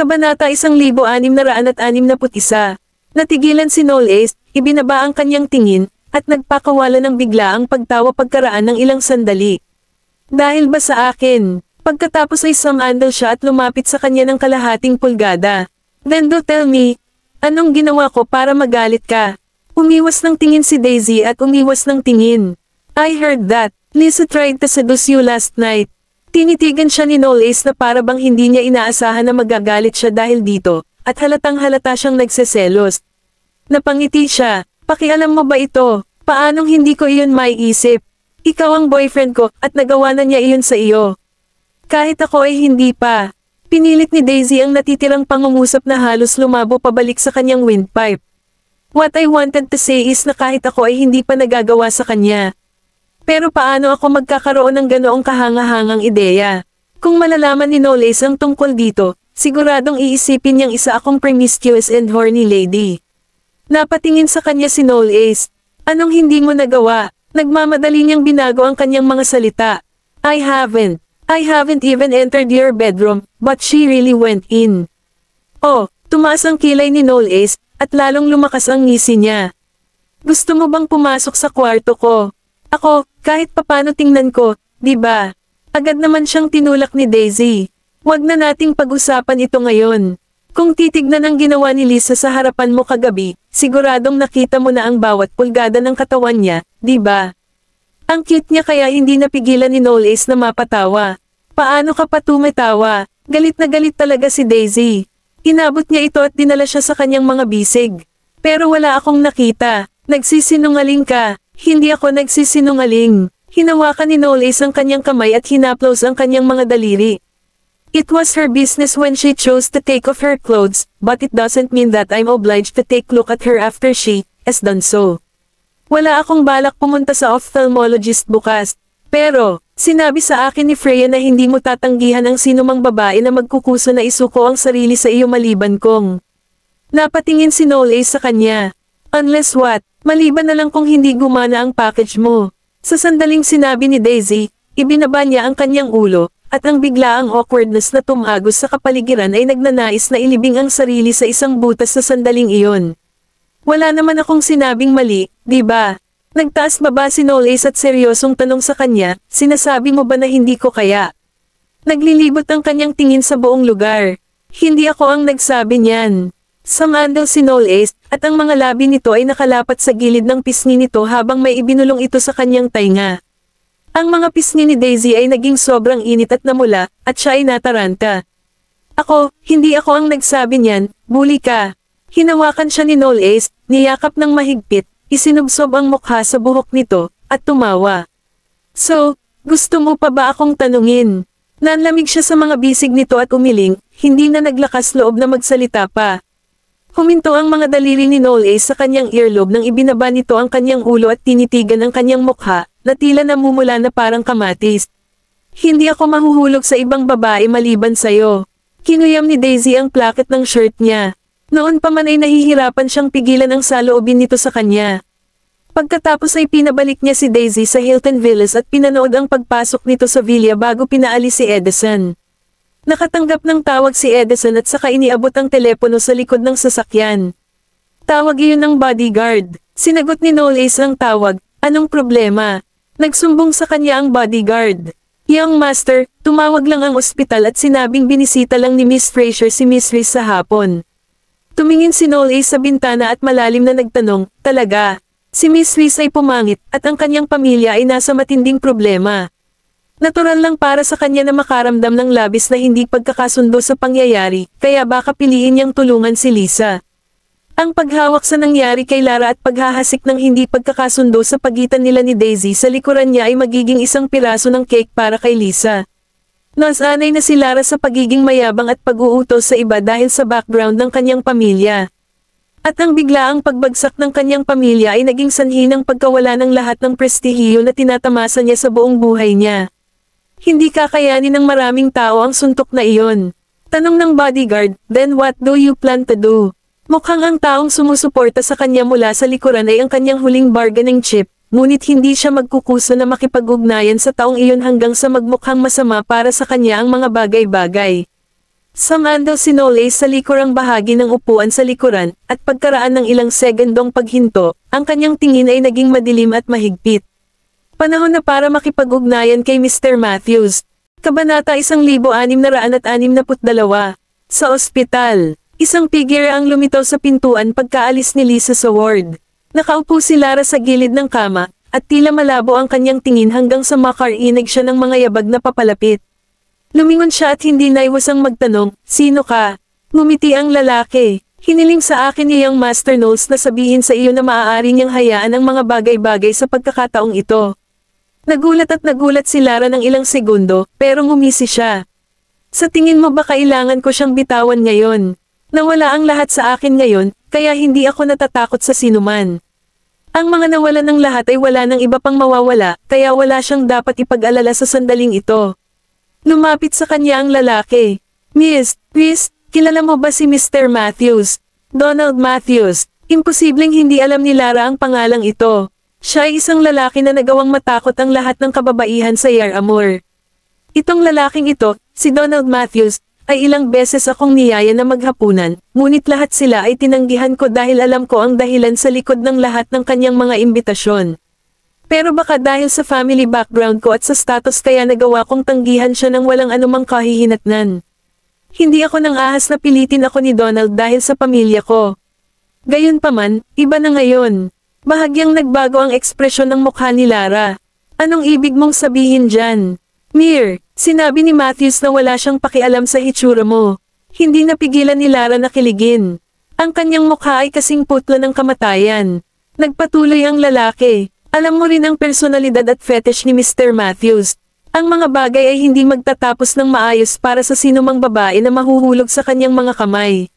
Kabanata 1661, natigilan si Knowles, ibinaba ang kanyang tingin, at nagpakawala ng bigla ang pagtawa pagkaraan ng ilang sandali. Dahil ba sa akin? Pagkatapos ay sumandal siya at lumapit sa kanya ng kalahating pulgada. Then do tell me, anong ginawa ko para magalit ka? Umiwas ng tingin si Daisy at umiwas ng tingin. I heard that, Lisa tried to seduce you last night. Tinitigan siya ni Knowles na para bang hindi niya inaasahan na magagalit siya dahil dito, at halatang halata siyang nagseselos. Napangiti siya, pakialam mo ba ito, paanong hindi ko iyon maiisip? Ikaw ang boyfriend ko, at nagawa na niya iyon sa iyo. Kahit ako ay hindi pa. Pinilit ni Daisy ang natitirang pangungusap na halos lumabo pabalik sa kanyang windpipe. What I wanted to say is na kahit ako ay hindi pa nagagawa sa kanya, pero paano ako magkakaroon ng ganoong kahangahangang ideya? Kung malalaman ni Knowles ang tungkol dito, siguradong iisipin niyang isa akong promiscuous and horny lady. Napatingin sa kanya si Knowles. Anong hindi mo nagawa? Nagmamadali niyang binago ang kanyang mga salita. I haven't. I haven't even entered your bedroom, but she really went in. Oh, tumaas ang kilay ni Knowles, at lalong lumakas ang ngisi niya. Gusto mo bang pumasok sa kwarto ko? Ako, kahit papano tingnan ko, di ba? Agad naman siyang tinulak ni Daisy. Huwag na nating pag-usapan ito ngayon. Kung titignan ang ginawa ni Lisa sa harapan mo kagabi, siguradong nakita mo na ang bawat pulgada ng katawan niya, di ba? Ang cute niya kaya hindi napigilan ni Noel Ace na mapatawa. Paano ka pa tumetawa? Galit na galit talaga si Daisy. Inabot niya ito at dinala siya sa kanyang mga bisig. Pero wala akong nakita. Nagsisinungaling ka. Hindi ako nagsisinungaling. Hinawakan ni Knowles ang kanyang kamay at hinaplos ang kanyang mga daliri. It was her business when she chose to take off her clothes, but it doesn't mean that I'm obliged to take look at her after she has done so. Wala akong balak pumunta sa ophthalmologist bukas, pero, sinabi sa akin ni Freya na hindi mo tatanggihan ang sinumang babae na magkukuso na isuko ang sarili sa iyo maliban kong. Napatingin si Nolay sa kanya. Unless what? Maliban na lang kung hindi gumana ang package mo. Sa sandaling sinabi ni Daisy, ibinaba niya ang kanyang ulo, at ang biglaang awkwardness na tumagos sa kapaligiran ay nagnanais na ilibing ang sarili sa isang butas sa sandaling iyon. Wala naman akong sinabing mali, di ba? Nagtaas baba si Knowles at seryosong tanong sa kanya, sinasabi mo ba na hindi ko kaya? Naglilibot ang kanyang tingin sa buong lugar. Hindi ako ang nagsabi niyan. Sangandal si Noel Ace, at ang mga labi nito ay nakalapat sa gilid ng pisngi nito habang may ibinulong ito sa kanyang tainga. Ang mga pisngi ni Daisy ay naging sobrang init at namula, at siya ay nataranta. Ako, hindi ako ang nagsabi niyan, bully ka. Hinawakan siya ni Noel Ace, niyakap ng mahigpit, isinubsob ang mukha sa buhok nito, at tumawa. So, gusto mo pa ba akong tanungin? Nanlamig siya sa mga bisig nito at umiling, hindi na naglakas loob na magsalita pa. Huminto ang mga daliri ni Noel sa kanyang earlobe nang ibinaba nito ang kanyang ulo at tinitigan ang kanyang mukha, na tila namumula na parang kamatis. Hindi ako mahuhulog sa ibang babae maliban sa'yo. Kinuyam ni Daisy ang placket ng shirt niya. Noon pa man ay nahihirapan siyang pigilan ang saloobin nito sa kanya. Pagkatapos ay pinabalik niya si Daisy sa Hilton Villas at pinanood ang pagpasok nito sa villa bago pinaalis si Edison. Nakatanggap ng tawag si Edison at saka iniabot ang telepono sa likod ng sasakyan. Tawag iyon ng bodyguard. Sinagot ni Noel Ace ang tawag, anong problema? Nagsumbong sa kanya ang bodyguard. Young Master, tumawag lang ang ospital at sinabing binisita lang ni Miss Fraser si Miss Reese sa hapon. Tumingin si Noel Ace sa bintana at malalim na nagtanong, talaga. Si Miss Reese ay pumangit at ang kanyang pamilya ay nasa matinding problema. Natural lang para sa kanya na makaramdam ng labis na hindi pagkakasundo sa pangyayari, kaya baka piliin niyang tulungan si Lisa. Ang paghawak sa nangyari kay Lara at paghahasik ng hindi pagkakasundo sa pagitan nila ni Daisy sa likuran niya ay magiging isang piraso ng cake para kay Lisa. Nasanay na si Lara sa pagiging mayabang at pag-uutos sa iba dahil sa background ng kanyang pamilya. At ang biglaang pagbagsak ng kanyang pamilya ay naging sanhi ng pagkawala ng lahat ng prestihiyo na tinatamasa niya sa buong buhay niya. Hindi kakayanin ng maraming tao ang suntok na iyon. Tanong ng bodyguard, then what do you plan to do? Mukhang ang taong sumusuporta sa kanya mula sa likuran ay ang kanyang huling bargaining chip, ngunit hindi siya magkukusa na makipag-ugnayan sa taong iyon hanggang sa magmukhang masama para sa kanya ang mga bagay-bagay. Samaan daw sinolay sa likurang bahagi ng upuan sa likuran, at pagkaraan ng ilang segundong paghinto, ang kanyang tingin ay naging madilim at mahigpit. Panahon na para makipag-ugnayan kay Mr. Matthews. Kabanata 1662 Sa ospital, isang figure ang lumitaw sa pintuan pagkaalis ni Lisa sa ward. Nakaupo si Lara sa gilid ng kama, at tila malabo ang kanyang tingin hanggang sa makarinig siya ng mga yabag na papalapit. Lumingon siya at hindi naiwasang magtanong, sino ka? Ngumiti ang lalaki. Hiniling sa akin niyang Master Knowles na sabihin sa iyo na maaari niyang hayaan ang mga bagay-bagay sa pagkakataong ito. Nagulat at nagulat si Lara ng ilang segundo, pero ngumisi siya. Sa tingin mo ba kailangan ko siyang bitawan ngayon? Nawala ang lahat sa akin ngayon, kaya hindi ako natatakot sa sinuman. Ang mga nawala ng lahat ay wala ng iba pang mawawala, kaya wala siyang dapat ipag-alala sa sandaling ito. Lumapit sa kanya ang lalaki. Miss, Miss, kilala mo ba si Mr. Matthews? Donald Matthews, imposibleng hindi alam ni Lara ang pangalang ito. Siya ay isang lalaki na nagawang matakot ang lahat ng kababaihan sa Yar Amor. Itong lalaking ito, si Donald Matthews, ay ilang beses akong niyaya na maghapunan, ngunit lahat sila ay tinanggihan ko dahil alam ko ang dahilan sa likod ng lahat ng kanyang mga imbitasyon. Pero baka dahil sa family background ko at sa status kaya nagawa kong tanggihan siya ng walang anumang kahihinatnan. Hindi ako nang ahas na pilitin ako ni Donald dahil sa pamilya ko. Gayunpaman, iba na ngayon. Bahagyang nagbago ang ekspresyon ng mukha ni Lara. Anong ibig mong sabihin dyan? Mir, sinabi ni Matthews na wala siyang pakialam sa itsura mo. Hindi napigilan ni Lara na kiligin. Ang kanyang mukha ay kasing putla ng kamatayan. Nagpatuloy ang lalaki. Alam mo rin ang personalidad at fetish ni Mr. Matthews. Ang mga bagay ay hindi magtatapos ng maayos para sa sinumang babae na mahuhulog sa kanyang mga kamay.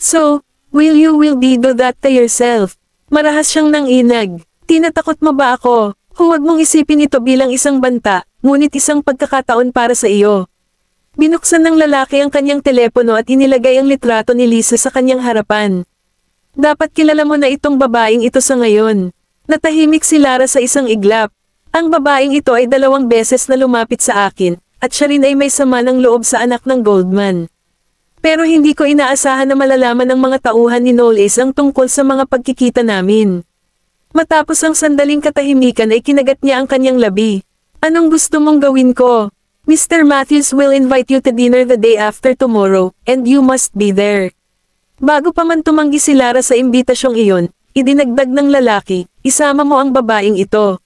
So, will you will be do that to yourself? Marahas siyang nanginag. Tinatakot mo ba ako? Huwag mong isipin ito bilang isang banta, ngunit isang pagkakataon para sa iyo. Binuksan ng lalaki ang kanyang telepono at inilagay ang litrato ni Lisa sa kanyang harapan. Dapat kilala mo na itong babaeng ito sa ngayon. Natahimik si Lara sa isang iglap. Ang babaeng ito ay dalawang beses na lumapit sa akin, at siya rin ay may sama ng loob sa anak ng Goldman. Pero hindi ko inaasahan na malalaman ng mga tauhan ni Knowles ang tungkol sa mga pagkikita namin. Matapos ang sandaling katahimikan ay kinagat niya ang kanyang labi. Anong gusto mong gawin ko? Mr. Matthews will invite you to dinner the day after tomorrow, and you must be there. Bago pa man tumanggi si Lara sa imbitasyong iyon, idinagdag ng lalaki, isama mo ang babaeng ito.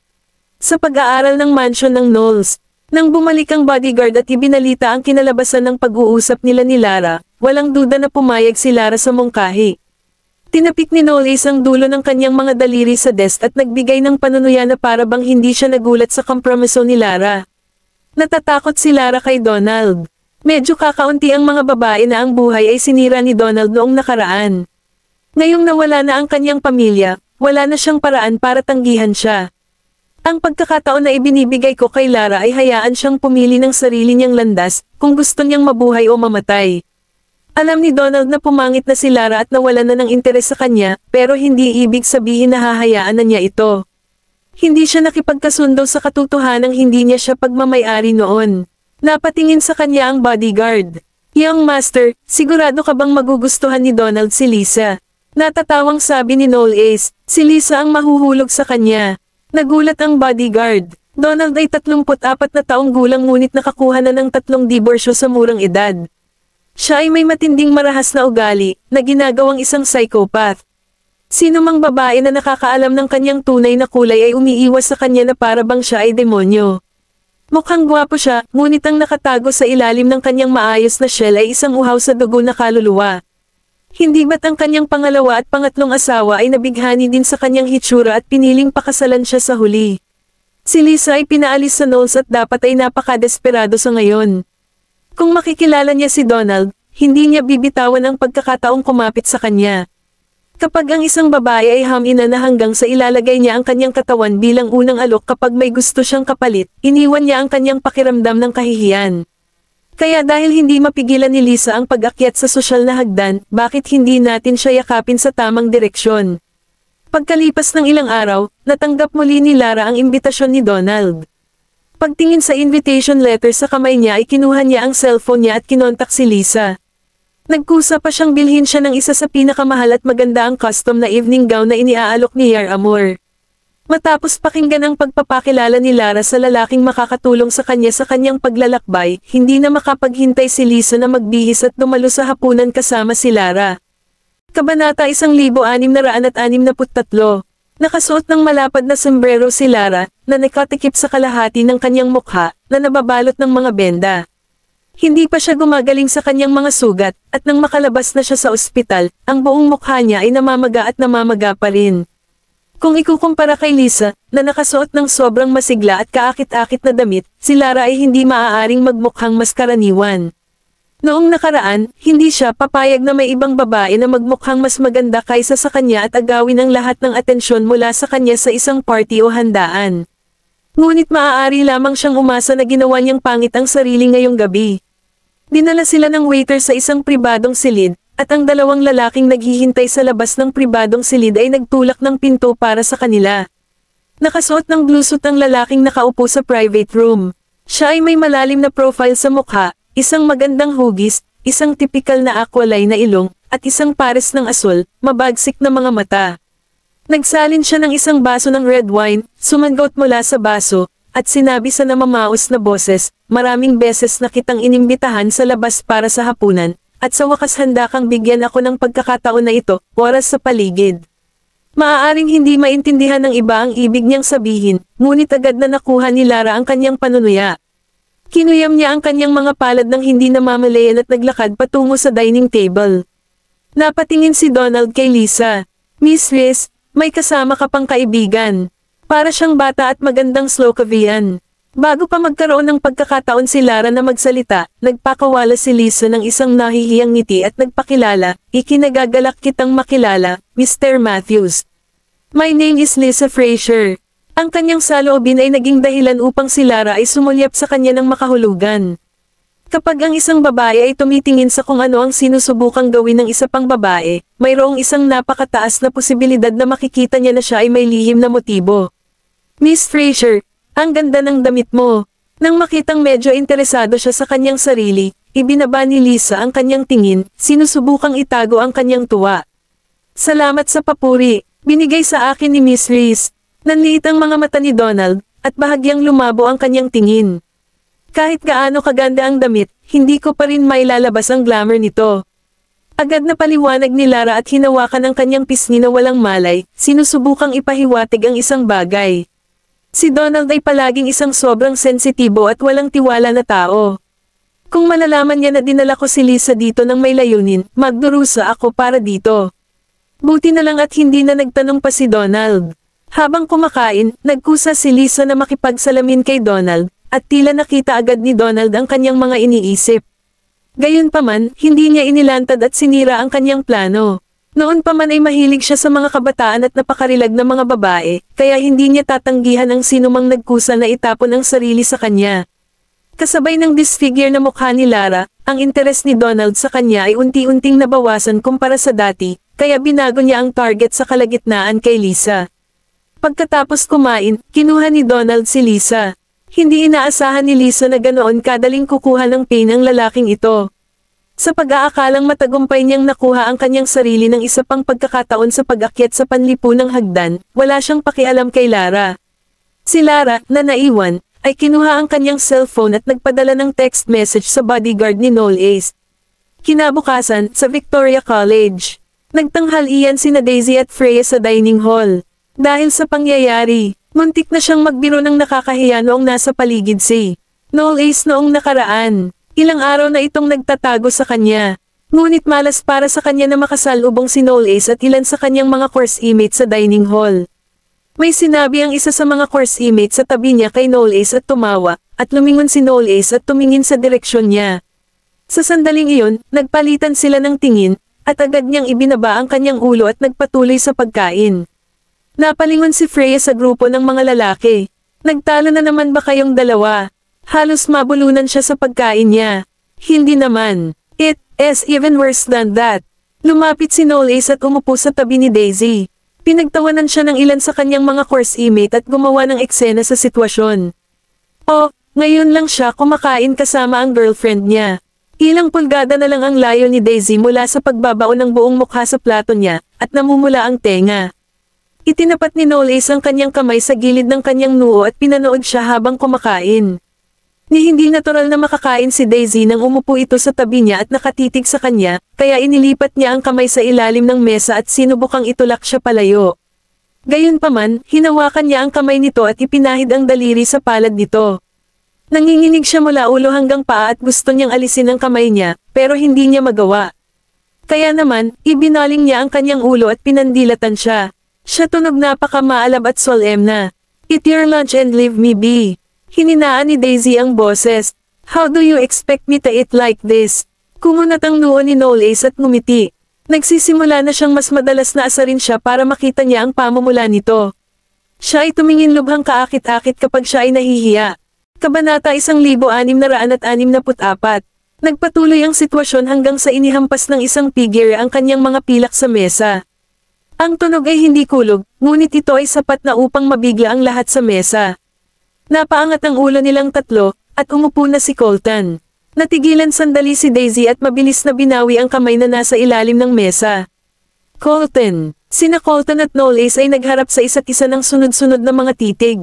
Sa pag-aaral ng mansyon ng Knowles, nang bumalik ang bodyguard at ibinalita ang kinalabasan ng pag-uusap nila ni Lara, Walang duda na pumayag si Lara sa mungkahi. Tinapik ni Knowles ang dulo ng kanyang mga daliri sa desk at nagbigay ng panunuya na para bang hindi siya nagulat sa kompromiso ni Lara. Natatakot si Lara kay Donald. Medyo kakaunti ang mga babae na ang buhay ay sinira ni Donald noong nakaraan. Ngayong nawala na ang kanyang pamilya, wala na siyang paraan para tanggihan siya. Ang pagkakataon na ibinibigay ko kay Lara ay hayaan siyang pumili ng sarili niyang landas kung gusto niyang mabuhay o mamatay. Alam ni Donald na pumangit na si Lara at nawala na ng interes sa kanya, pero hindi ibig sabihin na hahayaan na niya ito. Hindi siya nakipagkasundo sa katotohanang hindi niya siya pagmamayari noon. Napatingin sa kanya ang bodyguard. Young Master, sigurado ka bang magugustuhan ni Donald si Lisa? Natatawang sabi ni Noel Ace, si Lisa ang mahuhulog sa kanya. Nagulat ang bodyguard. Donald ay 34 na taong gulang ngunit nakakuha na ng tatlong diborsyo sa murang edad. Siya ay may matinding marahas na ugali, na ginagawang isang psychopath. Sino mang babae na nakakaalam ng kanyang tunay na kulay ay umiiwas sa kanya na para bang siya ay demonyo. Mukhang gwapo siya, ngunit ang nakatago sa ilalim ng kanyang maayos na shell ay isang uhaw sa dugo na kaluluwa. Hindi ba't ang kanyang pangalawa at pangatlong asawa ay nabighani din sa kanyang hitsura at piniling pakasalan siya sa huli. Si Lisa ay pinaalis sa Knowles at dapat ay napakadesperado sa ngayon. Kung makikilala niya si Donald, hindi niya bibitawan ang pagkakataong kumapit sa kanya. Kapag ang isang babae ay hamina na hanggang sa ilalagay niya ang kanyang katawan bilang unang alok kapag may gusto siyang kapalit, iniwan niya ang kanyang pakiramdam ng kahihiyan. Kaya dahil hindi mapigilan ni Lisa ang pag-akyat sa sosyal na hagdan, bakit hindi natin siya yakapin sa tamang direksyon? Pagkalipas ng ilang araw, natanggap muli ni Lara ang imbitasyon ni Donald. Pagtingin sa invitation letter sa kamay niya ay kinuha niya ang cellphone niya at kinontak si Lisa. Nagkusa pa siyang bilhin siya ng isa sa pinakamahal at maganda ang custom na evening gown na iniaalok ni Yar Amor. Matapos pakinggan ang pagpapakilala ni Lara sa lalaking makakatulong sa kanya sa kanyang paglalakbay, hindi na makapaghintay si Lisa na magbihis at dumalo sa hapunan kasama si Lara. Kabanata 1663 Nakasuot ng malapad na sombrero si Lara, na nakatikip sa kalahati ng kanyang mukha, na nababalot ng mga benda. Hindi pa siya gumagaling sa kanyang mga sugat, at nang makalabas na siya sa ospital, ang buong mukha niya ay namamaga at namamaga pa rin. Kung ikukumpara kay Lisa, na nakasuot ng sobrang masigla at kaakit-akit na damit, si Lara ay hindi maaaring magmukhang mas karaniwan. Noong nakaraan, hindi siya papayag na may ibang babae na magmukhang mas maganda kaysa sa kanya at agawin ang lahat ng atensyon mula sa kanya sa isang party o handaan. Ngunit maaari lamang siyang umasa na ginawa niyang pangit ang sarili ngayong gabi. Dinala sila ng waiter sa isang pribadong silid, at ang dalawang lalaking naghihintay sa labas ng pribadong silid ay nagtulak ng pinto para sa kanila. Nakasuot ng blusot ang lalaking nakaupo sa private room. Siya ay may malalim na profile sa mukha, Isang magandang hugis, isang tipikal na aqualay na ilong, at isang pares ng asul, mabagsik na mga mata. Nagsalin siya ng isang baso ng red wine, sumanggot mula sa baso, at sinabi sa namamaos na boses, maraming beses na kitang inimbitahan sa labas para sa hapunan, at sa wakas handa kang bigyan ako ng pagkakataon na ito, oras sa paligid. Maaaring hindi maintindihan ng iba ang ibig niyang sabihin, ngunit agad na nakuha ni Lara ang kanyang panunuya. Kinuyam niya ang kanyang mga palad ng hindi namamalayan at naglakad patungo sa dining table. Napatingin si Donald kay Lisa. Miss Liz, may kasama ka pang kaibigan. Para siyang bata at magandang Slovakian. Bago pa magkaroon ng pagkakataon si Lara na magsalita, nagpakawala si Lisa ng isang nahihiyang ngiti at nagpakilala, ikinagagalak kitang makilala, Mr. Matthews. My name is Lisa Fraser. Ang kanyang saloobin ay naging dahilan upang si Lara ay sumulyap sa kanya ng makahulugan. Kapag ang isang babae ay tumitingin sa kung ano ang sinusubukang gawin ng isa pang babae, mayroong isang napakataas na posibilidad na makikita niya na siya ay may lihim na motibo. Miss Fraser, ang ganda ng damit mo. Nang makitang medyo interesado siya sa kanyang sarili, ibinaba ni Lisa ang kanyang tingin, sinusubukang itago ang kanyang tuwa. Salamat sa papuri, binigay sa akin ni Miss Reese, Nanliit ang mga mata ni Donald, at bahagyang lumabo ang kanyang tingin. Kahit gaano kaganda ang damit, hindi ko pa rin mailalabas ang glamour nito. Agad na paliwanag ni Lara at hinawakan ang kanyang pisngi na walang malay, sinusubukang ipahiwatig ang isang bagay. Si Donald ay palaging isang sobrang sensitibo at walang tiwala na tao. Kung malalaman niya na dinala ko si Lisa dito nang may layunin, magdurusa ako para dito. Buti na lang at hindi na nagtanong pa si Donald. Habang kumakain, nagkusa si Lisa na makipagsalamin kay Donald, at tila nakita agad ni Donald ang kanyang mga iniisip. Gayunpaman, hindi niya inilantad at sinira ang kanyang plano. Noon pa man ay mahilig siya sa mga kabataan at napakarilag na mga babae, kaya hindi niya tatanggihan ang sinumang nagkusa na itapon ang sarili sa kanya. Kasabay ng disfigure na mukha ni Lara, ang interes ni Donald sa kanya ay unti-unting nabawasan kumpara sa dati, kaya binago niya ang target sa kalagitnaan kay Lisa. Pagkatapos kumain, kinuha ni Donald si Lisa. Hindi inaasahan ni Lisa na ganoon kadaling kukuha ng pain ang lalaking ito. Sa pag-aakalang matagumpay niyang nakuha ang kanyang sarili ng isa pang pagkakataon sa pag-akyat sa panlipunang hagdan, wala siyang pakialam kay Lara. Si Lara, na naiwan, ay kinuha ang kanyang cellphone at nagpadala ng text message sa bodyguard ni Noel Ace. Kinabukasan, sa Victoria College, nagtanghal iyan sina Daisy at Freya sa dining hall. Dahil sa pangyayari, muntik na siyang magbiro ng nakakahiya noong nasa paligid si Noel Ace noong nakaraan. Ilang araw na itong nagtatago sa kanya. Ngunit malas para sa kanya na makasalubong si Noel Ace at ilan sa kanyang mga course inmates sa dining hall. May sinabi ang isa sa mga course inmates sa tabi niya kay Noel Ace at tumawa, at lumingon si Noel Ace at tumingin sa direksyon niya. Sa sandaling iyon, nagpalitan sila ng tingin, at agad niyang ibinaba ang kanyang ulo at nagpatuloy sa pagkain. Napalingon si Freya sa grupo ng mga lalaki. Nagtalo na naman ba kayong dalawa? Halos mabulunan siya sa pagkain niya. Hindi naman. It is even worse than that. Lumapit si Noel Ace at umupo sa tabi ni Daisy. Pinagtawanan siya ng ilan sa kanyang mga course inmate at gumawa ng eksena sa sitwasyon. Oh, ngayon lang siya kumakain kasama ang girlfriend niya. Ilang pulgada na lang ang layo ni Daisy mula sa pagbabaon ng buong mukha sa plato niya, at namumula ang tenga. Itinapat ni Knowles ang kanyang kamay sa gilid ng kanyang nuo at pinanood siya habang kumakain. Ni hindi natural na makakain si Daisy nang umupo ito sa tabi niya at nakatitig sa kanya, kaya inilipat niya ang kamay sa ilalim ng mesa at sinubukang itulak siya palayo. Gayunpaman, hinawakan niya ang kamay nito at ipinahid ang daliri sa palad nito. Nanginginig siya mula ulo hanggang paa at gusto niyang alisin ang kamay niya, pero hindi niya magawa. Kaya naman, ibinaling niya ang kanyang ulo at pinandilatan siya. Siya tunog napakamaalam at solemna. Eat your lunch and leave me be. Hininaan ni Daisy ang boses. How do you expect me to eat like this? Kumunat ang noo ni Knowles at ngumiti. Nagsisimula na siyang mas madalas na asarin siya para makita niya ang pamumula nito. Siya ay tumingin lubhang kaakit-akit kapag siya ay nahihiya. Kabanata 1664 Nagpatuloy ang sitwasyon hanggang sa inihampas ng isang figure ang kanyang mga pilak sa mesa. Ang tunog ay hindi kulog, ngunit ito ay sapat na upang mabigla ang lahat sa mesa. Napaangat ang ulo nilang tatlo, at umupo na si Colton. Natigilan sandali si Daisy at mabilis na binawi ang kamay na nasa ilalim ng mesa. Colton, sina Colton at Knowles ay nagharap sa isa't isa ng sunod-sunod na mga titig.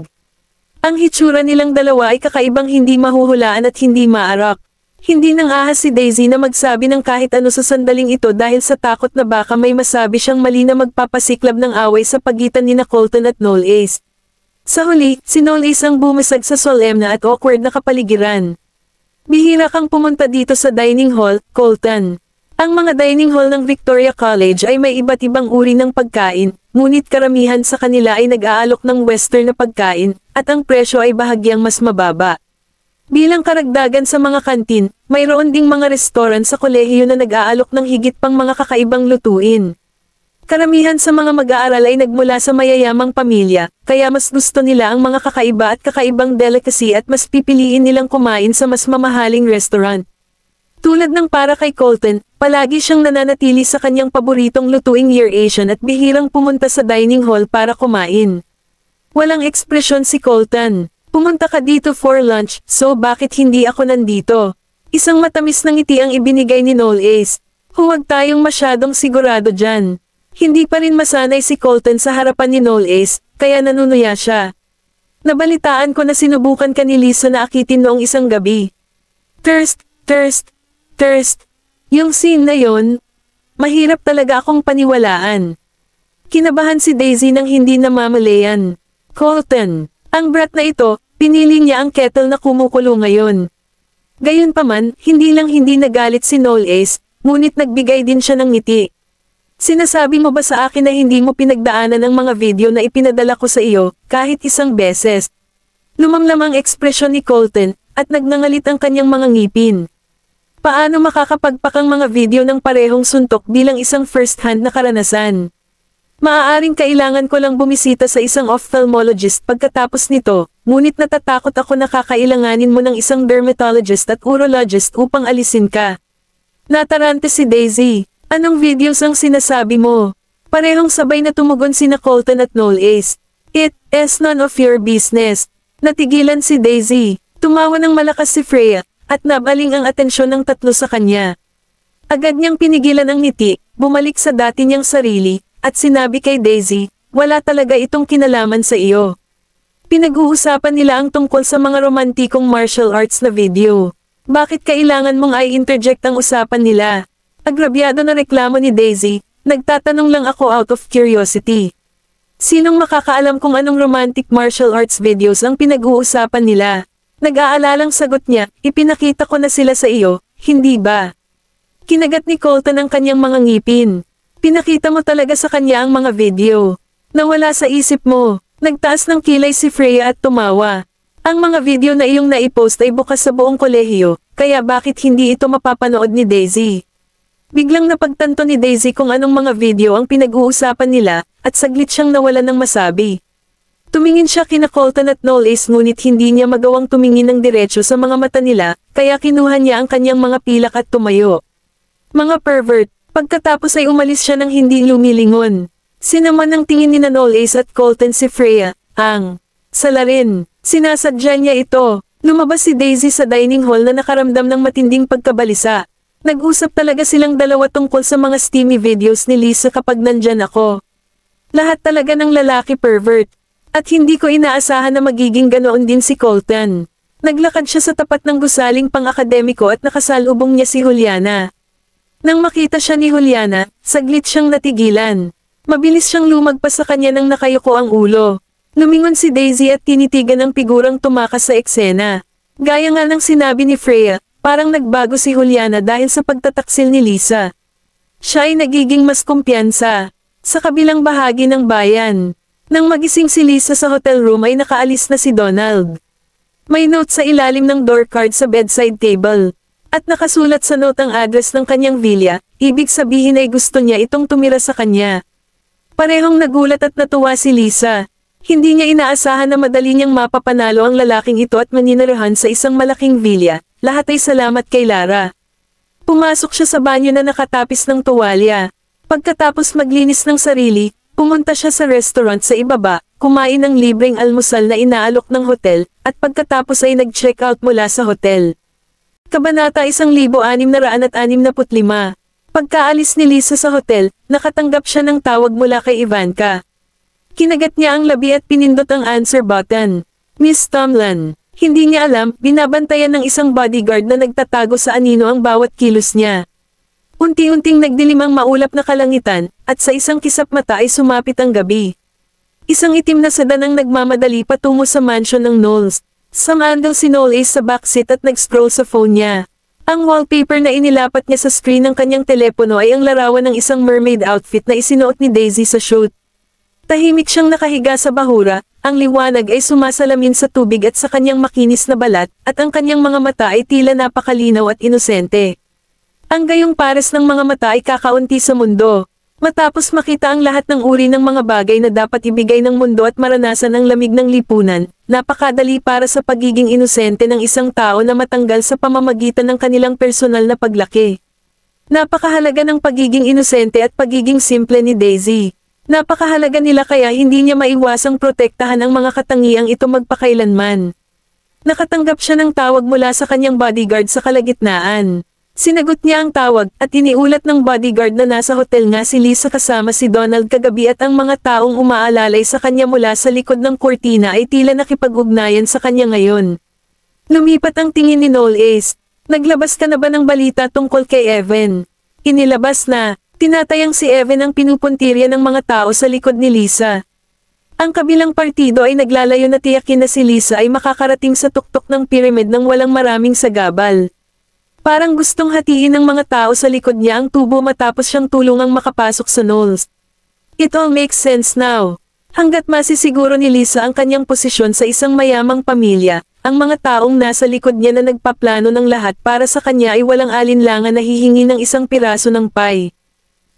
Ang hitsura nilang dalawa ay kakaibang hindi mahuhulaan at hindi maarak. Hindi nang ahas si Daisy na magsabi ng kahit ano sa sandaling ito dahil sa takot na baka may masabi siyang mali na magpapasiklab ng away sa pagitan ni na Colton at Noel Ace. Sa huli, si Noel Ace ang bumasag sa na at awkward na kapaligiran. Bihira kang pumunta dito sa dining hall, Colton. Ang mga dining hall ng Victoria College ay may iba't ibang uri ng pagkain, ngunit karamihan sa kanila ay nag-aalok ng western na pagkain, at ang presyo ay bahagyang mas mababa. Bilang karagdagan sa mga kantin, mayroon ding mga restaurant sa kolehiyo na nag-aalok ng higit pang mga kakaibang lutuin. Karamihan sa mga mag-aaral ay nagmula sa mayayamang pamilya, kaya mas gusto nila ang mga kakaiba at kakaibang delicacy at mas pipiliin nilang kumain sa mas mamahaling restaurant. Tulad ng para kay Colton, palagi siyang nananatili sa kanyang paboritong lutuing year Asian at bihirang pumunta sa dining hall para kumain. Walang ekspresyon si Colton. Pumunta ka dito for lunch, so bakit hindi ako nandito? Isang matamis na ng ngiti ang ibinigay ni Noel Ace. Huwag tayong masyadong sigurado dyan. Hindi pa rin masanay si Colton sa harapan ni Noel Ace, kaya nanunuya siya. Nabalitaan ko na sinubukan ka ni Lisa na akitin noong isang gabi. Thirst, thirst, thirst. Yung scene na yon, mahirap talaga akong paniwalaan. Kinabahan si Daisy ng hindi namamalayan. Colton, ang brat na ito, Pinili niya ang kettle na kumukulo ngayon. Gayunpaman, hindi lang hindi nagalit si Noel Ace, ngunit nagbigay din siya ng ngiti. Sinasabi mo ba sa akin na hindi mo pinagdaanan ang mga video na ipinadala ko sa iyo, kahit isang beses? ang ekspresyon ni Colton, at nagnangalit ang kanyang mga ngipin. Paano makakapagpakang mga video ng parehong suntok bilang isang first-hand na karanasan? Maaaring kailangan ko lang bumisita sa isang ophthalmologist pagkatapos nito, ngunit natatakot ako na kakailanganin mo ng isang dermatologist at urologist upang alisin ka. Natarante si Daisy. Anong videos ang sinasabi mo? Parehong sabay na tumugon sina Colton at Noel Ace. It is none of your business. Natigilan si Daisy. Tumawa ng malakas si Freya, at nabaling ang atensyon ng tatlo sa kanya. Agad niyang pinigilan ang ngiti, bumalik sa dati niyang sarili, at sinabi kay Daisy, wala talaga itong kinalaman sa iyo. Pinag-uusapan nila ang tungkol sa mga romantikong martial arts na video. Bakit kailangan mong ay interject ang usapan nila? Agrabyado na reklamo ni Daisy, nagtatanong lang ako out of curiosity. Sinong makakaalam kung anong romantic martial arts videos ang pinag-uusapan nila? Nag-aalalang sagot niya, ipinakita ko na sila sa iyo, hindi ba? Kinagat ni Colton ang kanyang mga ngipin. Pinakita mo talaga sa kanya ang mga video. Nawala sa isip mo. Nagtaas ng kilay si Freya at tumawa. Ang mga video na iyong naipost ay bukas sa buong kolehiyo, kaya bakit hindi ito mapapanood ni Daisy? Biglang napagtanto ni Daisy kung anong mga video ang pinag-uusapan nila, at saglit siyang nawala ng masabi. Tumingin siya kina Colton at Knowles ngunit hindi niya magawang tumingin ng diretsyo sa mga mata nila, kaya kinuha niya ang kanyang mga pilak at tumayo. Mga pervert, Pagkatapos ay umalis siya ng hindi lumilingon. Sinaman ang tingin ni Nanolis at Colton si Freya, ang salarin. Sinasadya niya ito. Lumabas si Daisy sa dining hall na nakaramdam ng matinding pagkabalisa. Nag-usap talaga silang dalawa tungkol sa mga steamy videos ni Lisa kapag nandyan ako. Lahat talaga ng lalaki pervert. At hindi ko inaasahan na magiging ganoon din si Colton. Naglakad siya sa tapat ng gusaling pang-akademiko at nakasalubong niya si Juliana. Nang makita siya ni Juliana, saglit siyang natigilan. Mabilis siyang lumagpas sa kanya nang nakayuko ang ulo. Lumingon si Daisy at tinitigan ang pigurang tumakas sa eksena. Gaya nga ng sinabi ni Freya, parang nagbago si Juliana dahil sa pagtataksil ni Lisa. Siya ay nagiging mas kumpiyansa. Sa kabilang bahagi ng bayan, nang magising si Lisa sa hotel room ay nakaalis na si Donald. May note sa ilalim ng door card sa bedside table. At nakasulat sa note ang address ng kanyang villa, ibig sabihin ay gusto niya itong tumira sa kanya. Parehong nagulat at natuwa si Lisa. Hindi niya inaasahan na madali niyang mapapanalo ang lalaking ito at maninirahan sa isang malaking villa, lahat ay salamat kay Lara. Pumasok siya sa banyo na nakatapis ng tuwalya. Pagkatapos maglinis ng sarili, pumunta siya sa restaurant sa ibaba, kumain ng libreng almusal na inaalok ng hotel, at pagkatapos ay nag-check out mula sa hotel. Kabanata 1665 Pagkaalis ni Lisa sa hotel, nakatanggap siya ng tawag mula kay Ivanka. Kinagat niya ang labi at pinindot ang answer button. Miss Tomlin. Hindi niya alam, binabantayan ng isang bodyguard na nagtatago sa anino ang bawat kilos niya. Unti-unting nagdilim ang maulap na kalangitan, at sa isang kisap mata ay sumapit ang gabi. Isang itim na sedan ang nagmamadali patungo sa mansyon ng Knowles, Sangaan si Noel Ace sa backseat at nag-scroll sa phone niya. Ang wallpaper na inilapat niya sa screen ng kanyang telepono ay ang larawan ng isang mermaid outfit na isinuot ni Daisy sa shoot. Tahimik siyang nakahiga sa bahura, ang liwanag ay sumasalamin sa tubig at sa kanyang makinis na balat, at ang kanyang mga mata ay tila napakalinaw at inosente. Ang gayong pares ng mga mata ay kakaunti sa mundo. Matapos makita ang lahat ng uri ng mga bagay na dapat ibigay ng mundo at maranasan ang lamig ng lipunan, Napakadali para sa pagiging inosente ng isang tao na matanggal sa pamamagitan ng kanilang personal na paglaki. Napakahalaga ng pagiging inosente at pagiging simple ni Daisy. Napakahalaga nila kaya hindi niya maiwasang protektahan ang mga katangiang ito magpakailanman. Nakatanggap siya ng tawag mula sa kanyang bodyguard sa kalagitnaan. Sinagot niya ang tawag at iniulat ng bodyguard na nasa hotel nga si Lisa kasama si Donald kagabi at ang mga taong umaalalay sa kanya mula sa likod ng kurtina ay tila nakipag-ugnayan sa kanya ngayon. Lumipat ang tingin ni Noel Ace. Naglabas ka na ba ng balita tungkol kay Evan? Inilabas na, tinatayang si Evan ang pinupuntirya ng mga tao sa likod ni Lisa. Ang kabilang partido ay naglalayo na tiyakin na si Lisa ay makakarating sa tuktok ng piramid ng walang maraming sagabal. Parang gustong hatiin ng mga tao sa likod niya ang tubo matapos siyang tulungang makapasok sa Knowles. It all makes sense now. Hanggat masisiguro ni Lisa ang kanyang posisyon sa isang mayamang pamilya, ang mga taong nasa likod niya na nagpaplano ng lahat para sa kanya ay walang alinlangan na hihingi ng isang piraso ng pie.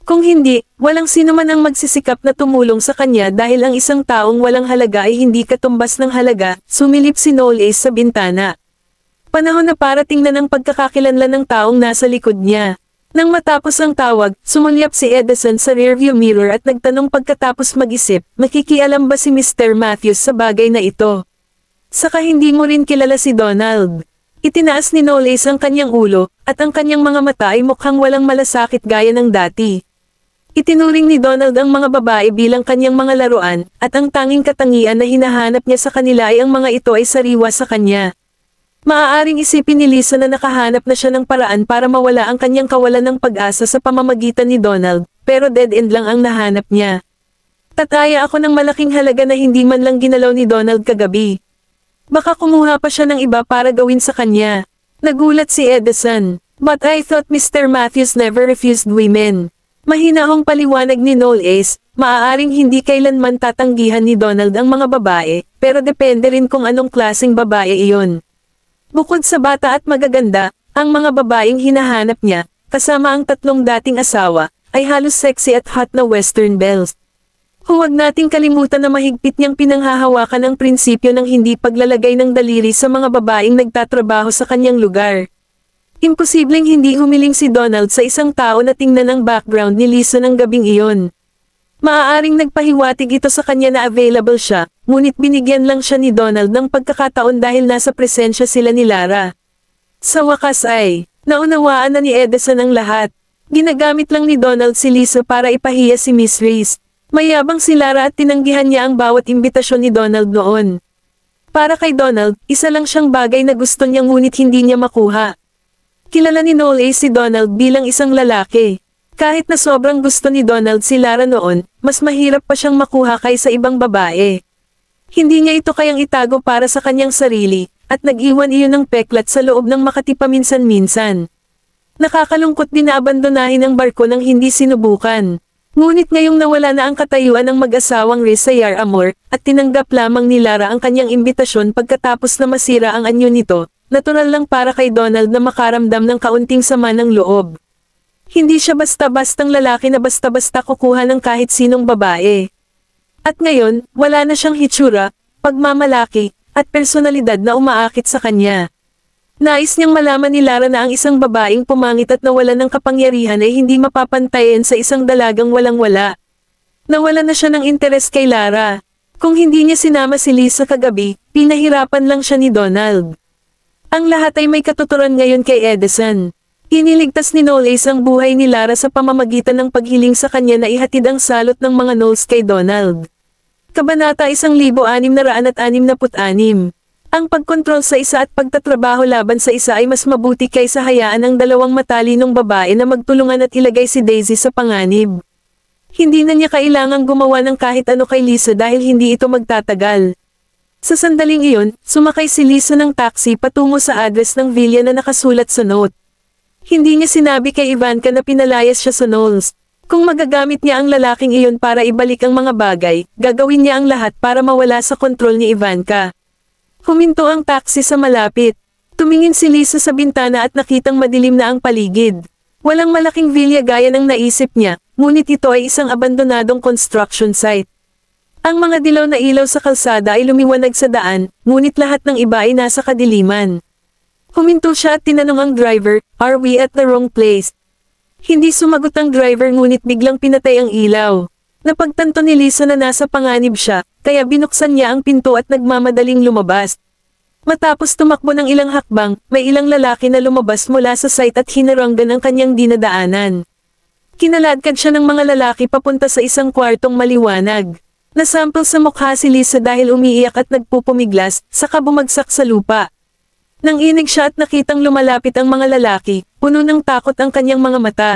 Kung hindi, walang sino man ang magsisikap na tumulong sa kanya dahil ang isang taong walang halaga ay hindi katumbas ng halaga, sumilip si Noel Ace sa bintana. Panahon na parating na ng pagkakakilanlan ng taong nasa likod niya. Nang matapos ang tawag, sumulyap si Edison sa rearview mirror at nagtanong pagkatapos mag-isip, makikialam ba si Mr. Matthews sa bagay na ito? Saka hindi mo rin kilala si Donald. Itinaas ni Knowles ang kanyang ulo, at ang kanyang mga mata ay mukhang walang malasakit gaya ng dati. Itinuring ni Donald ang mga babae bilang kanyang mga laruan, at ang tanging katangian na hinahanap niya sa kanila ay ang mga ito ay sariwa sa kanya. Maaaring isipin ni Lisa na nakahanap na siya ng paraan para mawala ang kanyang kawalan ng pag-asa sa pamamagitan ni Donald, pero dead end lang ang nahanap niya. Tataya ako ng malaking halaga na hindi man lang ginalaw ni Donald kagabi. Baka kumuha pa siya ng iba para gawin sa kanya. Nagulat si Edison. But I thought Mr. Matthews never refused women. Mahinahong paliwanag ni Noel Ace, maaaring hindi kailanman tatanggihan ni Donald ang mga babae, pero depende rin kung anong klaseng babae iyon. Bukod sa bata at magaganda, ang mga babaeng hinahanap niya, kasama ang tatlong dating asawa, ay halos sexy at hot na western bells. Huwag nating kalimutan na mahigpit niyang pinanghahawakan ang prinsipyo ng hindi paglalagay ng daliri sa mga babaeng nagtatrabaho sa kanyang lugar. Imposibleng hindi humiling si Donald sa isang tao na tingnan ang background ni Lisa ng gabing iyon. Maaaring nagpahiwatig ito sa kanya na available siya, Ngunit binigyan lang siya ni Donald ng pagkakataon dahil nasa presensya sila ni Lara. Sa wakas ay, naunawaan na ni Edison ang lahat. Ginagamit lang ni Donald si Lisa para ipahiya si Miss Reese. Mayabang si Lara at tinanggihan niya ang bawat imbitasyon ni Donald noon. Para kay Donald, isa lang siyang bagay na gusto niya ngunit hindi niya makuha. Kilala ni Noel A si Donald bilang isang lalaki. Kahit na sobrang gusto ni Donald si Lara noon, mas mahirap pa siyang makuha kaysa ibang babae. Hindi niya ito kayang itago para sa kanyang sarili, at nag-iwan iyon ng peklat sa loob ng makatipaminsan minsan Nakakalungkot din na abandonahin ang barko ng hindi sinubukan. Ngunit ngayong nawala na ang katayuan ng mag-asawang Rizayar Amor, at tinanggap lamang ni Lara ang kanyang imbitasyon pagkatapos na masira ang anyo nito, natural lang para kay Donald na makaramdam ng kaunting sama ng loob. Hindi siya basta-bastang lalaki na basta-basta kukuha ng kahit sinong babae. At ngayon, wala na siyang hitsura, pagmamalaki, at personalidad na umaakit sa kanya. Nais niyang malaman ni Lara na ang isang babaeng pumangit at nawalan ng kapangyarihan ay hindi mapapantayan sa isang dalagang walang-wala. Nawala na siya ng interes kay Lara. Kung hindi niya sinama si Lisa kagabi, pinahirapan lang siya ni Donald. Ang lahat ay may katuturan ngayon kay Edison. Iniligtas ni Knowles ang buhay ni Lara sa pamamagitan ng paghiling sa kanya na ihatid ang salot ng mga Knowles kay Donald. Kabanata 1666. Ang pagkontrol sa isa at pagtatrabaho laban sa isa ay mas mabuti kaysa hayaan ang dalawang matalinong babae na magtulungan at ilagay si Daisy sa panganib. Hindi na niya kailangang gumawa ng kahit ano kay Lisa dahil hindi ito magtatagal. Sa sandaling iyon, sumakay si Lisa ng taxi patungo sa address ng villa na nakasulat sa note. Hindi niya sinabi kay Ivanka na pinalayas siya sa Knowles, kung magagamit niya ang lalaking iyon para ibalik ang mga bagay, gagawin niya ang lahat para mawala sa kontrol ni Ivanka. Huminto ang taxi sa malapit. Tumingin si Lisa sa bintana at nakitang madilim na ang paligid. Walang malaking villa gaya ng naisip niya, ngunit ito ay isang abandonadong construction site. Ang mga dilaw na ilaw sa kalsada ay lumiwanag sa daan, ngunit lahat ng iba ay nasa kadiliman. Huminto siya at tinanong ang driver, are we at the wrong place? Hindi sumagot ang driver ngunit biglang pinatay ang ilaw. Napagtanto ni Lisa na nasa panganib siya, kaya binuksan niya ang pinto at nagmamadaling lumabas. Matapos tumakbo ng ilang hakbang, may ilang lalaki na lumabas mula sa site at hinaranggan ang kanyang dinadaanan. Kinaladkad siya ng mga lalaki papunta sa isang kwartong maliwanag. Nasampal sa mukha si Lisa dahil umiiyak at nagpupumiglas, saka bumagsak sa lupa. Nang inig siya at nakitang lumalapit ang mga lalaki, puno ng takot ang kanyang mga mata.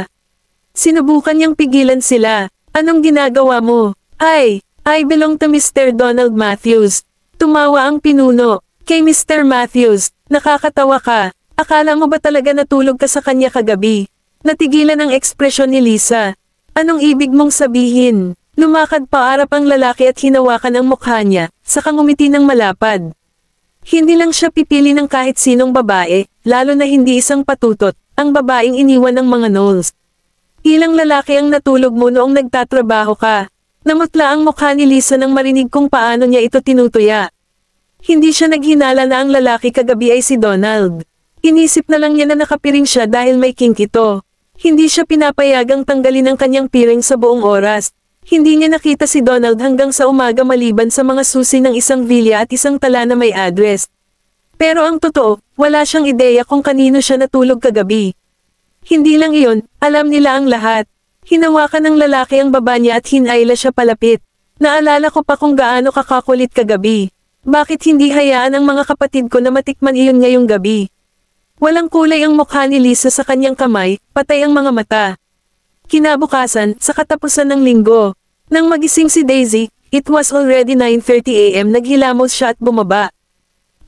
Sinubukan niyang pigilan sila. Anong ginagawa mo? Ay, I belong to Mr. Donald Matthews. Tumawa ang pinuno. Kay Mr. Matthews, nakakatawa ka. Akala mo ba talaga natulog ka sa kanya kagabi? Natigilan ang ekspresyon ni Lisa. Anong ibig mong sabihin? Lumakad paarap ang lalaki at hinawakan ang mukha niya, saka ngumiti ng malapad. Hindi lang siya pipili ng kahit sinong babae, lalo na hindi isang patutot, ang babaeng iniwan ng mga Knowles. Ilang lalaki ang natulog mo noong nagtatrabaho ka. Namutla ang mukha ni Lisa nang marinig kung paano niya ito tinutuya. Hindi siya naghinala na ang lalaki kagabi ay si Donald. Inisip na lang niya na nakapiring siya dahil may kink ito. Hindi siya pinapayagang tanggalin ang kanyang piring sa buong oras, hindi niya nakita si Donald hanggang sa umaga maliban sa mga susi ng isang villa at isang tala na may address. Pero ang totoo, wala siyang ideya kung kanino siya natulog kagabi. Hindi lang iyon, alam nila ang lahat. Hinawakan ng lalaki ang baba niya at hinayla siya palapit. Naalala ko pa kung gaano kakakulit kagabi. Bakit hindi hayaan ang mga kapatid ko na matikman iyon ngayong gabi? Walang kulay ang mukha ni Lisa sa kanyang kamay, patay ang mga mata. Kinabukasan, sa katapusan ng linggo, nang magising si Daisy, it was already 9.30am naghilamos siya at bumaba.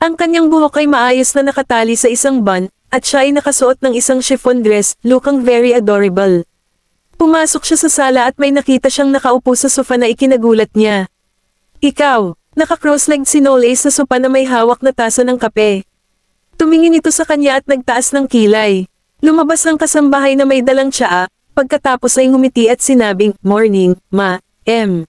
Ang kanyang buhok ay maayos na nakatali sa isang bun, at siya ay nakasuot ng isang chiffon dress, lukang very adorable. Pumasok siya sa sala at may nakita siyang nakaupo sa sofa na ikinagulat niya. Ikaw, naka-cross-legged si Nole sa sofa na may hawak na tasa ng kape. Tumingin ito sa kanya at nagtaas ng kilay. Lumabas ang kasambahay na may dalang tsaa, Pagkatapos ay humiti at sinabing, Morning, ma, M.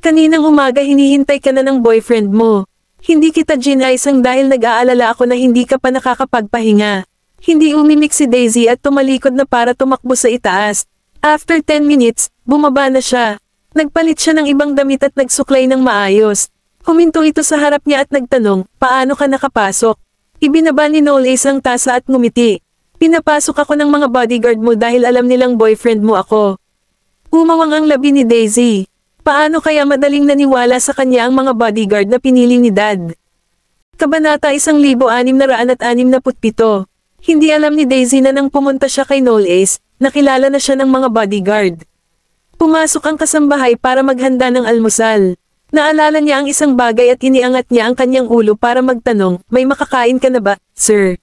Kaninang umaga hinihintay ka na ng boyfriend mo. Hindi kita ginaisang dahil nag-aalala ako na hindi ka pa nakakapagpahinga. Hindi umimik si Daisy at tumalikod na para tumakbo sa itaas. After 10 minutes, bumaba na siya. Nagpalit siya ng ibang damit at nagsuklay ng maayos. Huminto ito sa harap niya at nagtanong, paano ka nakapasok? Ibinaba ni Knowles ang tasa at ngumiti. Pinapasok ako ng mga bodyguard mo dahil alam nilang boyfriend mo ako. Umawang ang labi ni Daisy. Paano kaya madaling naniwala sa kanya ang mga bodyguard na pinili ni Dad? Kabanata 1667 Hindi alam ni Daisy na nang pumunta siya kay Noel Ace, nakilala na siya ng mga bodyguard. Pumasok ang kasambahay para maghanda ng almusal. Naalala niya ang isang bagay at iniangat niya ang kanyang ulo para magtanong, may makakain ka na ba, sir?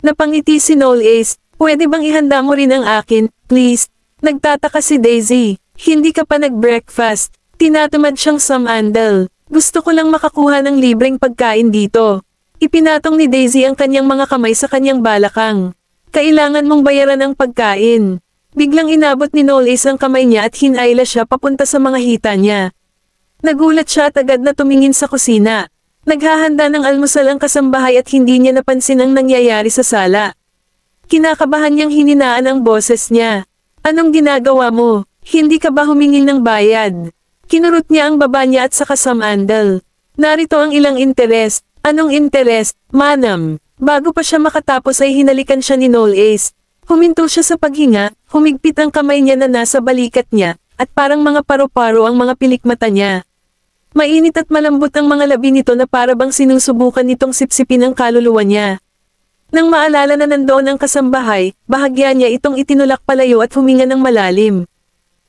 Napangiti si Noel Ace, pwede bang ihanda mo rin ang akin, please? Nagtataka si Daisy, hindi ka pa nag-breakfast, tinatamad siyang samandal. Gusto ko lang makakuha ng libreng pagkain dito. Ipinatong ni Daisy ang kanyang mga kamay sa kanyang balakang. Kailangan mong bayaran ang pagkain. Biglang inabot ni Noel Ace ang kamay niya at hinayla siya papunta sa mga hita niya. Nagulat siya at agad na tumingin sa kusina. Naghahanda ng almusal ang kasambahay at hindi niya napansin ang nangyayari sa sala. Kinakabahan niyang hininaan ang boses niya. Anong ginagawa mo? Hindi ka ba humingi ng bayad? Kinurot niya ang baba niya at saka sa mandal. Narito ang ilang interes. Anong interes? Manam. Bago pa siya makatapos ay hinalikan siya ni Noel Ace. Huminto siya sa paghinga, humigpit ang kamay niya na nasa balikat niya, at parang mga paro-paro ang mga pilikmata niya. Mainit at malambot ang mga labi nito na para bang sinusubukan nitong sipsipin ang kaluluwa niya. Nang maalala na nandoon ang kasambahay, bahagya niya itong itinulak palayo at huminga ng malalim.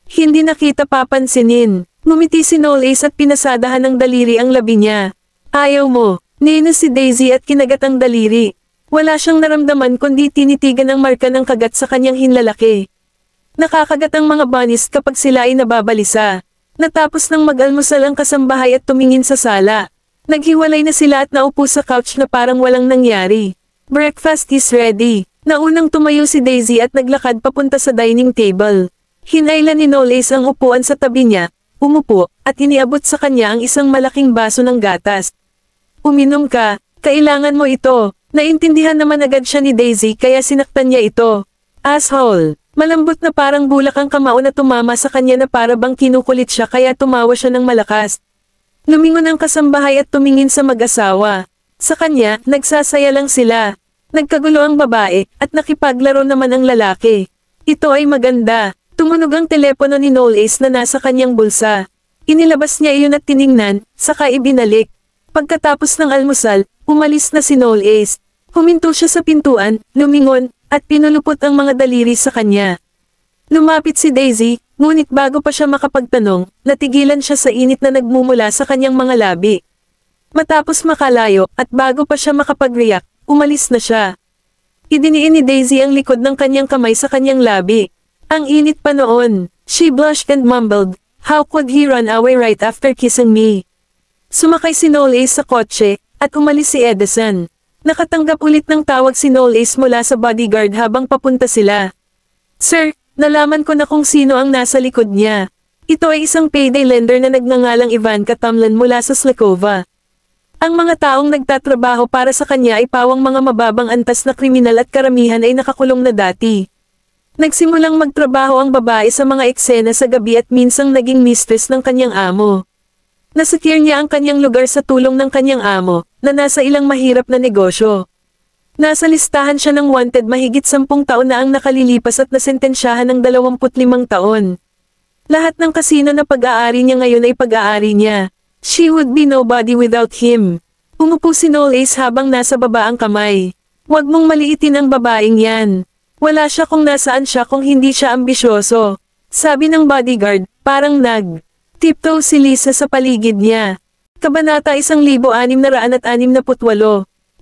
Hindi nakita papansinin. Ngumiti si Noel Ace at pinasadahan ng daliri ang labi niya. Ayaw mo, nina si Daisy at kinagat ang daliri. Wala siyang naramdaman kundi tinitigan ang marka ng kagat sa kanyang hinlalaki. Nakakagat ang mga banis kapag sila ay nababalisa. Natapos ng mag-almusal ang kasambahay at tumingin sa sala. Naghiwalay na sila at naupo sa couch na parang walang nangyari. Breakfast is ready. Naunang tumayo si Daisy at naglakad papunta sa dining table. Hinaylan ni Knowles ang upuan sa tabi niya, umupo, at iniabot sa kanya ang isang malaking baso ng gatas. Uminom ka, kailangan mo ito. Naintindihan naman agad siya ni Daisy kaya sinaktan niya ito. Asshole! Malambot na parang bulak ang kamao na tumama sa kanya na para bang kinukulit siya kaya tumawa siya ng malakas. Lumingon ang kasambahay at tumingin sa mag-asawa. Sa kanya, nagsasaya lang sila. Nagkagulo ang babae, at nakipaglaro naman ang lalaki. Ito ay maganda. Tumunog ang telepono ni Noel Ace na nasa kanyang bulsa. Inilabas niya iyon at tiningnan, saka ibinalik. Pagkatapos ng almusal, umalis na si Noel Ace. Huminto siya sa pintuan, lumingon, at pinulupot ang mga daliri sa kanya. Lumapit si Daisy, ngunit bago pa siya makapagtanong, natigilan siya sa init na nagmumula sa kanyang mga labi. Matapos makalayo, at bago pa siya makapag-react, umalis na siya. Idiniin ni Daisy ang likod ng kanyang kamay sa kanyang labi. Ang init pa noon, she blushed and mumbled, How could he run away right after kissing me? Sumakay si Noel sa kotse, at umalis si Edison. Nakatanggap ulit ng tawag si Knowles mula sa bodyguard habang papunta sila. Sir, nalaman ko na kung sino ang nasa likod niya. Ito ay isang payday lender na nagngangalang Ivan Katamlan mula sa Slakova. Ang mga taong nagtatrabaho para sa kanya ay pawang mga mababang antas na kriminal at karamihan ay nakakulong na dati. Nagsimulang magtrabaho ang babae sa mga eksena sa gabi at minsang naging mistress ng kanyang amo. Nasa tier niya ang kanyang lugar sa tulong ng kanyang amo, na nasa ilang mahirap na negosyo. Nasa listahan siya ng wanted mahigit 10 taon na ang nakalilipas at nasentensyahan ng 25 taon. Lahat ng kasino na pag-aari niya ngayon ay pag-aari niya. She would be nobody without him. Umupo si Noel Ace habang nasa baba ang kamay. Huwag mong maliitin ang babaeng yan. Wala siya kung nasaan siya kung hindi siya ambisyoso. Sabi ng bodyguard, parang nag. Tiptoe si Lisa sa paligid niya. Kabanata 1668.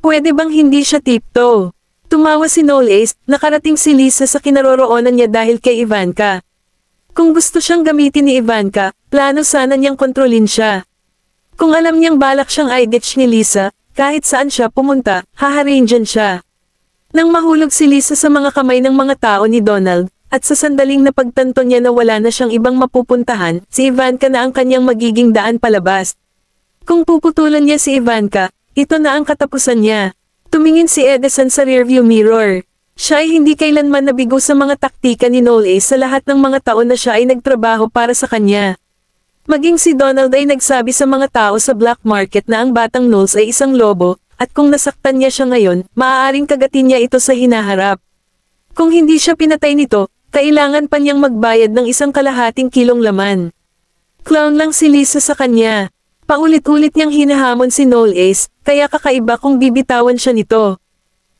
Pwede bang hindi siya tipto? Tumawa si Noel nakarating si Lisa sa kinaroroonan niya dahil kay Ivanka. Kung gusto siyang gamitin ni Ivanka, plano sana niyang kontrolin siya. Kung alam niyang balak siyang i-ditch ni Lisa, kahit saan siya pumunta, haharin dyan siya. Nang mahulog si Lisa sa mga kamay ng mga tao ni Donald, at sa sandaling napagtanto niya na wala na siyang ibang mapupuntahan, si Ivanka na ang kanyang magiging daan palabas. Kung puputulan niya si Ivanka, ito na ang katapusan niya. Tumingin si Edison sa rearview mirror. Siya ay hindi kailanman nabigo sa mga taktika ni Nole sa lahat ng mga taon na siya ay nagtrabaho para sa kanya. Maging si Donald ay nagsabi sa mga tao sa black market na ang batang Knowles ay isang lobo, at kung nasaktan niya siya ngayon, maaaring kagatin niya ito sa hinaharap. Kung hindi siya pinatay nito, kailangan pa niyang magbayad ng isang kalahating kilong laman. Clown lang si Lisa sa kanya. Paulit-ulit niyang hinahamon si Noel Ace, kaya kakaiba kung bibitawan siya nito.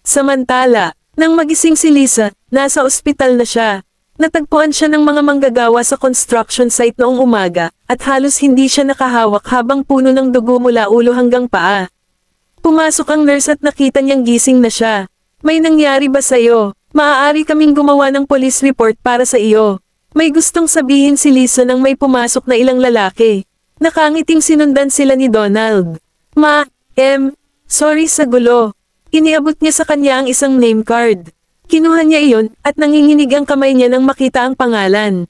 Samantala, nang magising si Lisa, nasa ospital na siya. Natagpuan siya ng mga manggagawa sa construction site noong umaga, at halos hindi siya nakahawak habang puno ng dugo mula ulo hanggang paa. Pumasok ang nurse at nakita niyang gising na siya. May nangyari ba sa'yo? Maaari kaming gumawa ng police report para sa iyo. May gustong sabihin si Lisa nang may pumasok na ilang lalaki. Nakangiting sinundan sila ni Donald. Ma, M, sorry sa gulo. Iniabot niya sa kanya ang isang name card. Kinuha niya iyon at nanginginig ang kamay niya nang makita ang pangalan.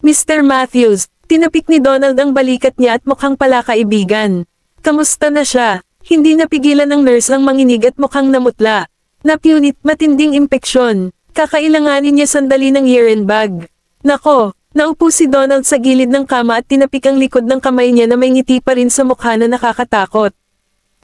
Mr. Matthews, tinapik ni Donald ang balikat niya at mukhang pala kaibigan. Kamusta na siya? Hindi napigilan ng nurse ang manginig at mukhang namutla. Napunit matinding impeksyon. Kakailanganin niya sandali ng urine bag. Nako, Naupo si Donald sa gilid ng kama at tinapik ang likod ng kamay niya na may ngiti pa rin sa mukha na nakakatakot.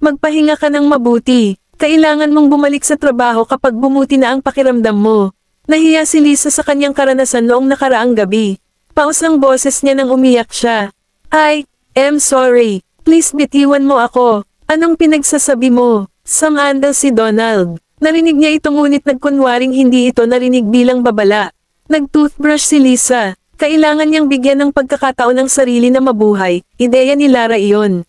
Magpahinga ka ng mabuti. Kailangan mong bumalik sa trabaho kapag bumuti na ang pakiramdam mo. Nahiya si Lisa sa kanyang karanasan noong nakaraang gabi. Paus ng boses niya nang umiyak siya. I am sorry. Please bitiwan mo ako. Anong pinagsasabi mo? Samandal si Donald. Narinig niya ito ngunit nagkunwaring hindi ito narinig bilang babala. Nagtoothbrush si Lisa. Kailangan niyang bigyan ng pagkakataon ng sarili na mabuhay, ideya ni Lara iyon.